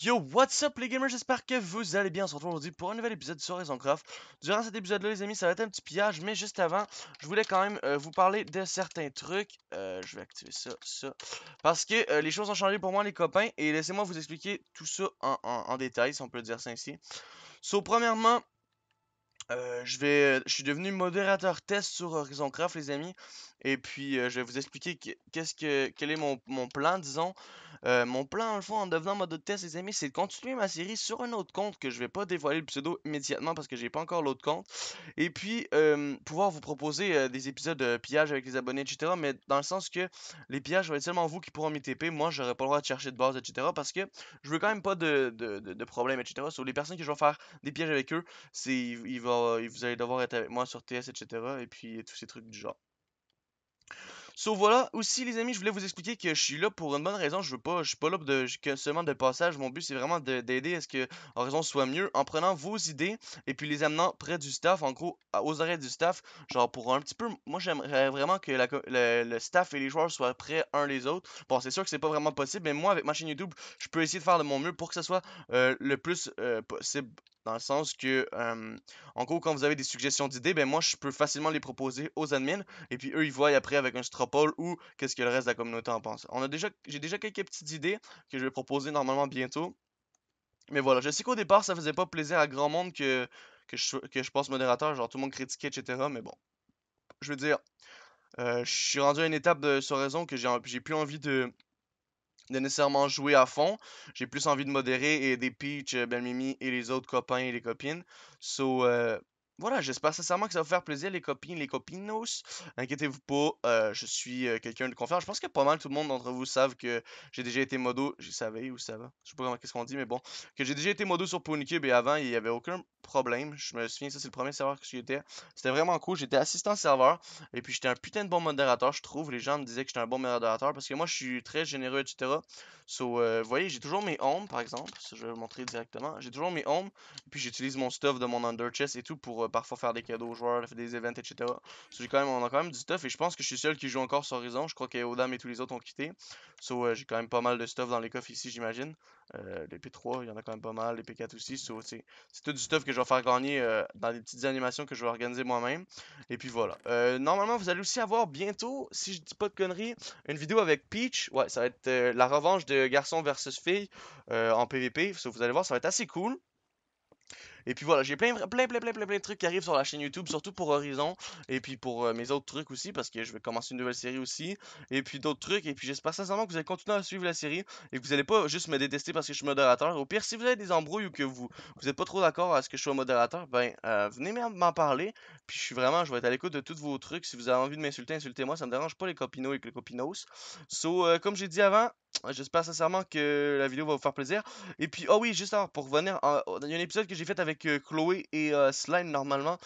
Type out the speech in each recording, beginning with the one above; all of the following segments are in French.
Yo, what's up les gamers, j'espère que vous allez bien, on se retrouve aujourd'hui pour un nouvel épisode sur Horizon Craft. Durant cet épisode là les amis, ça va être un petit pillage, mais juste avant, je voulais quand même euh, vous parler de certains trucs. Euh, je vais activer ça, ça, parce que euh, les choses ont changé pour moi les copains, et laissez-moi vous expliquer tout ça en, détail, si on peut dire ça ainsi. So, premièrement, je vais, je suis devenu modérateur test sur Horizon Craft, les amis. Et puis, je vais vous expliquer qu'est-ce que, quel est mon plan, disons. Euh, mon plan, en en devenant mode de test, les amis, c'est de continuer ma série sur un autre compte que je ne vais pas dévoiler le pseudo immédiatement parce que j'ai pas encore l'autre compte. Et puis, euh, pouvoir vous proposer euh, des épisodes de pillage avec les abonnés, etc. Mais dans le sens que les pillages, vont être seulement vous qui pourront m'y TP. Moi, n'aurai pas le droit de chercher de base, etc. Parce que je veux quand même pas de, de, de, problème, etc. Sur les personnes que je vais faire des pièges avec eux, c'est vous allez devoir être avec moi sur TS, etc. Et puis, tous ces trucs du genre. So voilà, aussi les amis, je voulais vous expliquer que je suis là pour une bonne raison, je veux pas, je suis pas là de, seulement de passage, mon but c'est vraiment d'aider à ce que Horizon soit mieux en prenant vos idées et puis les amenant près du staff, en gros aux arrêts du staff, genre pour un petit peu, moi j'aimerais vraiment que le, staff et les joueurs soient près un les autres, bon c'est sûr que c'est pas vraiment possible, mais moi avec ma chaîne YouTube, je peux essayer de faire de mon mieux pour que ce soit euh, le plus euh, possible dans le sens que, en gros, quand vous avez des suggestions d'idées, ben moi, je peux facilement les proposer aux admins. Et puis, eux, ils voient après avec un stropole ou qu'est-ce que le reste de la communauté en pense. On a déjà, J'ai déjà quelques petites idées que je vais proposer normalement bientôt. Mais voilà, je sais qu'au départ, ça faisait pas plaisir à grand monde que, que, je, que passe modérateur. Genre, tout le monde critiquait, etc. Mais bon, je veux dire, je suis rendu à une étape de sur raison que j'ai plus envie de de nécessairement jouer à fond. J'ai plus envie de modérer et des Peach, euh, ben Mimi et les autres copains et les copines. So, euh, voilà, j'espère sincèrement que ça va vous faire plaisir, les copines, les copinos. Inquiétez-vous pas, euh, je suis quelqu'un de confiant. Je pense que pas mal tout le monde d'entre vous savent que j'ai déjà été modo. J'y savais où ça va. Je sais pas comment qu'est-ce qu'on dit, mais bon. Que j'ai déjà été modo sur Ponycube et avant, il y avait aucun problème. Je me souviens, ça, c'est le premier serveur que j'étais. C'était vraiment cool. J'étais assistant serveur. Et puis, j'étais un putain de bon modérateur, je trouve. Les gens me disaient que j'étais un bon modérateur parce que moi, je suis très généreux, etc. So, euh, vous voyez, j'ai toujours mes homes, par exemple. je vais vous montrer directement. J'ai toujours mes homes. puis, j'utilise mon stuff de mon under chest et tout pour euh, parfois faire des cadeaux aux joueurs, faire des events, etc. So, quand même, on a quand même du stuff. Et je pense que je suis seul qui joue encore sur Horizon. Je crois que Odam et tous les autres ont quitté. So, euh, j'ai quand même pas mal de stuff dans les coffres ici, j'imagine. les P3, il y en a quand même pas mal. Les P4 aussi. So, c'est tout du stuff que je vais faire gagner euh, dans des petites animations que je vais organiser moi-même. Et puis voilà. Euh, normalement, vous allez aussi avoir bientôt, si je dis pas de conneries, une vidéo avec Peach. Ouais, ça va être euh, la revanche de garçon versus fille en PVP. vous allez voir, ça va être assez cool. Et puis voilà, j'ai plein, plein, plein, plein, plein, plein de trucs qui arrivent sur la chaîne YouTube, surtout pour Horizon. Et puis pour euh, mes autres trucs aussi, parce que je vais commencer une nouvelle série aussi. Et puis d'autres trucs. Et puis j'espère sincèrement que vous allez continuer à suivre la série. Et que vous n'allez pas juste me détester parce que je suis modérateur. Au pire, si vous avez des embrouilles ou que vous vous êtes pas trop d'accord à ce que je sois modérateur, ben euh, venez m'en parler. Puis je suis vraiment, je vais être à l'écoute de tous vos trucs. Si vous avez envie de m'insulter, insultez-moi. Ça me dérange pas les copinos et les copinos. So, euh, comme j'ai dit avant, j'espère sincèrement que la vidéo va vous faire plaisir. Et puis, oh oui, juste pour revenir, il y a un épisode que j'ai fait avec Chloé et Slide normalement.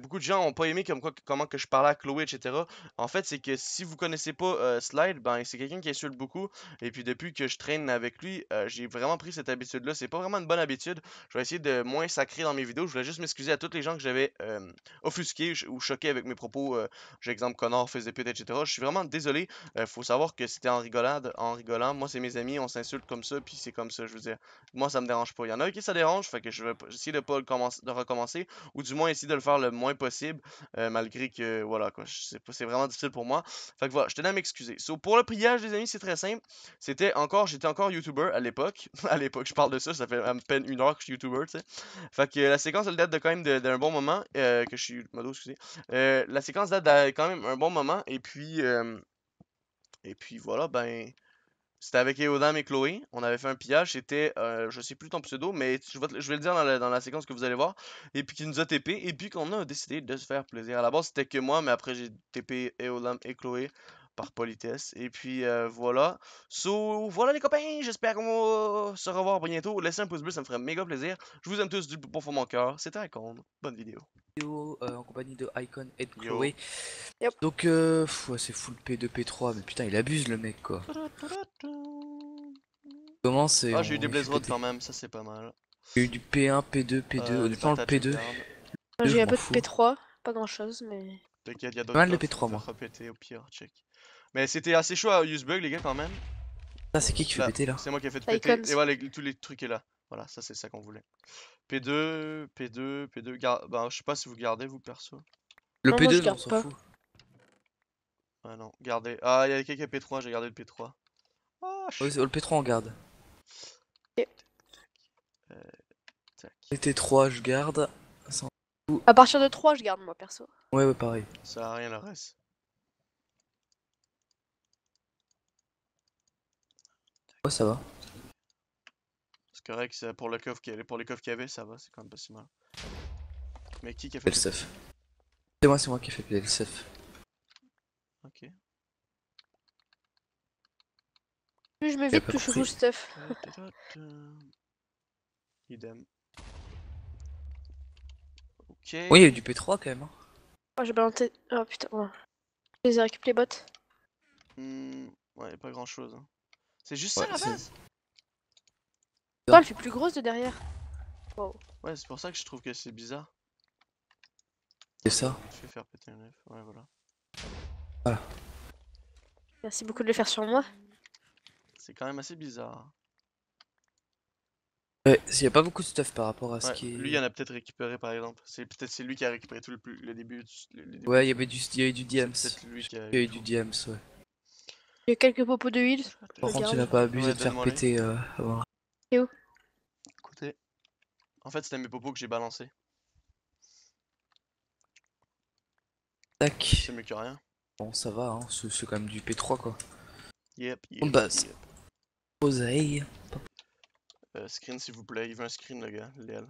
beaucoup de gens ont pas aimé comment que je parlais à Chloé, etc. En fait, c'est que si vous connaissez pas Slide, ben c'est quelqu'un qui insulte beaucoup. Et puis depuis que je traîne avec lui, j'ai vraiment pris cette habitude-là. C'est pas vraiment une bonne habitude. Je vais essayer de moins sacrer dans mes vidéos. Je voulais juste m'excuser à toutes les gens que j'avais offusqués ou choqués avec mes propos. J'exemple Connor, fils de pute, etc. Je suis vraiment désolé. faut savoir que c'était en rigolade, en rigolant. Moi, c'est mes amis, on s'insulte comme ça, puis c'est comme ça, je veux dire. Moi, ça me dérange pas. Il y en a qui ça dérange, fait que je vais essayer de pas de recommencer, ou du moins essayer de le faire le moins possible, euh, malgré que, voilà, quoi, c'est vraiment difficile pour moi. Fait que voilà, je tenais à m'excuser. So, pour le priage, les amis, c'est très simple. C'était encore, j'étais encore YouTuber à l'époque. à l'époque, je parle de ça, ça fait à peine une heure que je suis YouTuber, tu sais. Fait que la séquence, elle date de quand même d'un bon moment, euh, que je suis, modo, excusez. Euh, la séquence date d'un quand même un bon moment, et puis... Et puis voilà, ben, c'était avec Eodam et Chloé. On avait fait un pillage. C'était, euh, je sais plus ton pseudo, mais je vais, le dire dans la, séquence que vous allez voir. Et puis qui nous a TP. Et puis qu'on a décidé de se faire plaisir. À la base, c'était que moi, mais après, j'ai TP Eodam et Chloé par politesse. Et puis euh, voilà. So, voilà les copains, j'espère qu'on se revoir bientôt. Laissez un pouce bleu, ça me ferait méga plaisir. Je vous aime tous du bon fond mon cœur. C'était Icon. Bonne vidéo. Euh, en compagnie de Icon et de Chloé. Donc, euh, c'est full P2, P3, mais putain, il abuse le mec quoi. Comment c'est. Ah, j'ai eu des Blaze rods quand même, ça c'est pas mal. J'ai eu du P1, P2, P2, le P2. J'ai eu un peu de P3, pas grand chose, mais. T'inquiète, mal de P3 moi. Mais c'était assez chaud à Usebug, les gars, quand même. Ah c'est qui qui fait péter là C'est moi qui ai fait bah, péter. Et voilà, tous les trucs est là. Voilà, ça, c'est ça qu'on voulait. P2, P2, P2. Bah, je sais pas si vous gardez, vous, perso. Le P2, on s'en fout. Ah non, gardez. Ah, il y a quelqu'un P3, j'ai gardé le P3. Ah, le P3, on garde. Euh, tac. T3, je garde. À partir de 3, je garde, moi, perso. Ouais, ouais, pareil. Ça a rien, le reste. Ouais, ça va. C'est correct, pour le coffres qu'il y avait, ça va, c'est quand même pas si mal. Mais qui qui a fait C'est moi, c'est moi qui ai fait stuff Ok. Je me vide, touche le stuff. Idem. Ok. Oui, il y a eu du P3 quand même. Hein. Oh, j'ai balancé. Oh putain, oh. Je les ai récupérés les bottes. Hmm, ouais, pas grand chose. Hein. C'est juste ça la base Oh, elle fait plus grosse de derrière. Ouais, c'est pour ça que je trouve que c'est bizarre. C'est ça Je vais faire péter un œuf, Ouais, voilà. Voilà. Merci beaucoup de le faire sur moi. C'est quand même assez bizarre. Hein. Ouais, il y a pas beaucoup de stuff par rapport à ce qui qui. Lui, il y en a peut-être récupéré par exemple. C'est peut-être c'est lui qui a récupéré tout le, plus, le début. Ouais, il y avait du, il du DMs. lui qui a eu du DMs, ouais. Il y a quelques popos de heal Par contre, tu n'as pas abusé de faire péter euh, avant. où Écoutez, en fait, c'était mes popos que j'ai balancés. Tac. C'est mieux que rien. Bon, ça va, hein. c'est quand même du P3 quoi. Yep, yep. On base. Yep. Euh, screen s'il vous plaît, il veut un screen le gars, Léal.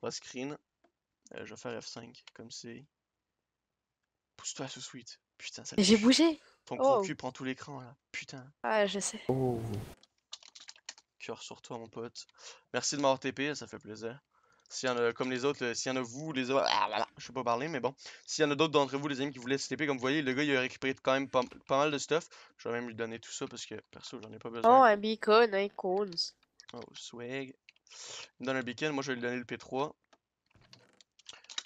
On va screen. Euh, je vais faire F5 comme c'est sous suite. Putain, J'ai bougé. Ton gros oh. cul prend tout l'écran là. Putain. Ah, je sais. Oh. Cœur sur toi, mon pote. Merci de m'avoir TP, ça fait plaisir. Si y en a, comme les autres, si y en a vous, les autres, ah, voilà je peux pas parler, mais bon. S'il y en a d'autres d'entre vous, les amis, qui voulaient se TP, comme vous voyez, le gars, il a récupéré quand même pas, mal de stuff. Je vais même lui donner tout ça parce que, perso, j'en ai pas besoin. Oh, un beacon, un cones. Oh, swag. Il me donne un beacon, moi, je vais lui donner le P3.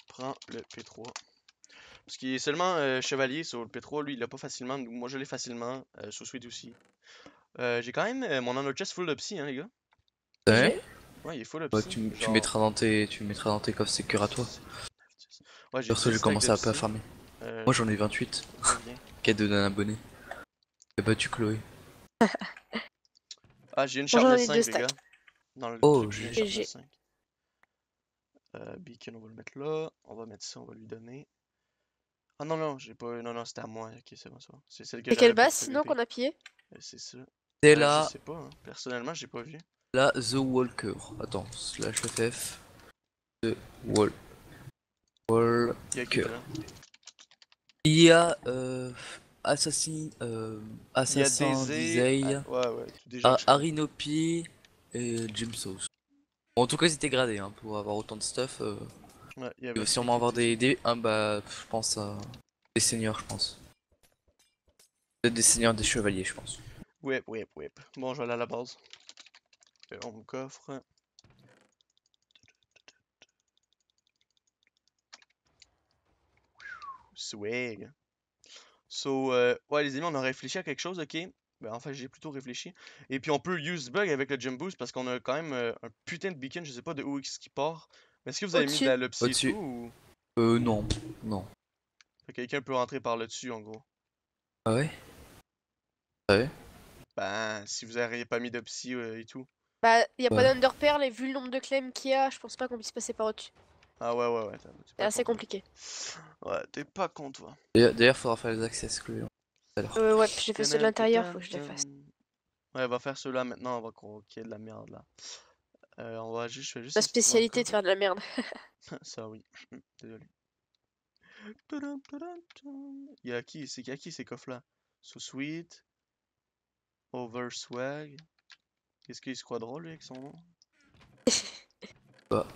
Prends le P3. Parce qu'il est seulement chevalier sur le P3, lui il l'a pas facilement, donc moi je l'ai facilement, sur Switch aussi. j'ai quand même mon honor chest full de psy hein les gars. Ouais hein? Ouais il est full bah, de psy. tu, mettras dans tes. Tu mettras dans coffres à toi. Ouais, Perso j'ai commencé à pas farmer. Euh, moi j'en ai 28. Quête de d'un abonné. T'as battu Chloé. ah j'ai une charge de 5 les gars. oh j'ai une charge 5. Euh, beacon on va le mettre là, on va mettre ça, on va lui donner. Ah non, non, j'ai pas. Non, non, c'était à moi. Ok, c'est bon, C'est celle que et quelle base sinon qu'on a pillé euh, C'est ça. C'est là. Je sais pas, hein. personnellement, j'ai pas vu. Là, The Walker. Attends, slash FF. The Wall. Walker. Hein. Il y a. Euh... Assassin, euh, Assassin, Dizey, ah, ouais, ouais, déjà, ah, et Jim Sauce. Bon, en tout cas, ils étaient gradés hein, pour avoir autant de stuff. Euh si on va sûrement avoir des, idées. Ah bah, je pense à... Des seigneurs, je pense. Des seigneurs, des chevaliers, je pense. Ouais, ouais, ouais. Bon, je vais aller à la base. On me coffre. Swag. So, euh, ouais, les amis, on a réfléchi à quelque chose, ok? Ben, en fait, j'ai plutôt réfléchi. Et puis, on peut use bug avec le jump boost parce qu'on a quand même euh, un putain de beacon, je sais pas de où est-ce qui part. Mais est-ce que vous avez mis de la ou... Euh, non. Non. quelqu'un peut rentrer par le dessus en gros. Ah ouais ah Ouais. Ben, si vous n'auriez pas mis de psy euh, et tout. Bah, y a pas d'underpearl et vu le nombre de claims qu'il y a, je pense pas qu'on puisse passer par au-dessus. Ah ouais, ouais, ouais. C'est assez compliqué. Ouais, t'es pas con, toi. D'ailleurs, faudra faire les access que hein. euh, ouais, j'ai fait ceux de l'intérieur, faut que je les euh, fasse. Ouais, va faire ceux-là maintenant, on va croquer de la merde là. Euh, on va juste, je La spécialité de faire de la merde. Ça, oui. Désolé. Il y qui, c'est qui ces coffres-là Sous Sweet, Over Swag. Qu'est-ce qu'il se croit drôle avec son nom bah.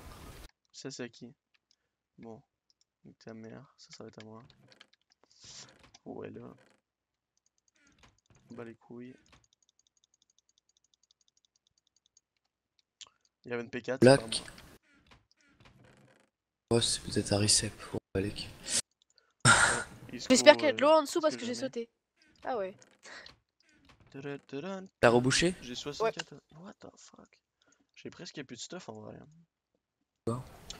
Ça, c'est à qui Bon. ta mère, ça, ça va être à moi. Ouais, là. Bah, les couilles. Il y avait une P4. Black. Oh, c'est peut-être un reset pour Valek. J'espère qu'il y a de euh, l'eau en dessous parce que j'ai sauté. Ah ouais. T'as rebouché J'ai 64. What the fuck J'ai presque plus de stuff en vrai.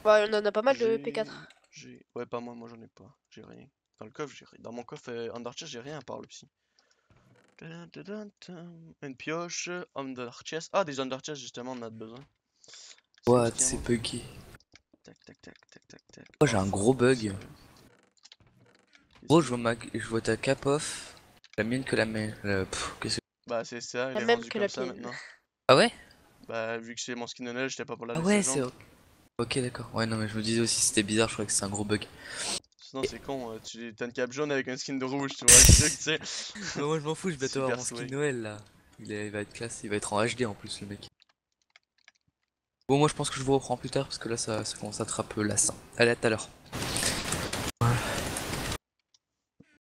Quoi on en a pas mal de P4. Ouais, pas moi, moi j'en ai pas. J'ai rien. Dans le coffre, j'ai rien. Dans mon coffre under Underchest, j'ai rien à part le psy. Une pioche, chest. Ah, des Underchest justement, on en a besoin. What, c'est buggy. Tac, tac, tac, tac, tac, tac. Oh, j'ai un gros bug. Oh, je vois, je vois ta cap off. La mienne que la mienne. que... Bah, c'est ça, la est même que la ça Ah ouais Bah, vu que c'est mon skin de noël j'étais pas pour la Ah ouais, c'est Ok, Ok d'accord. Ouais, non, mais je me disais aussi c'était bizarre, je crois que c'est un gros bug. Sinon, c'est con, euh, tu t'as une cap jaune avec un skin de rouge, tu vois. tu sais. Bah, moi, je m'en fous, je vais te voir mon skin Noël là. Il, il va être classe, il va être en HD en plus, le mec. Bon, moi je pense que je vous reprends plus tard parce que là ça, commence à peu lassant. Allez, à tout à l'heure.